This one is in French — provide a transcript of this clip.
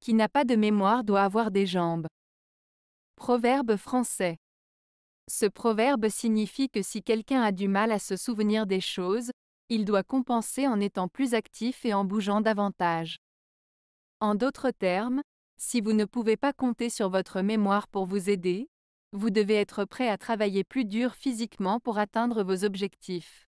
qui n'a pas de mémoire doit avoir des jambes. Proverbe français. Ce proverbe signifie que si quelqu'un a du mal à se souvenir des choses, il doit compenser en étant plus actif et en bougeant davantage. En d'autres termes, si vous ne pouvez pas compter sur votre mémoire pour vous aider, vous devez être prêt à travailler plus dur physiquement pour atteindre vos objectifs.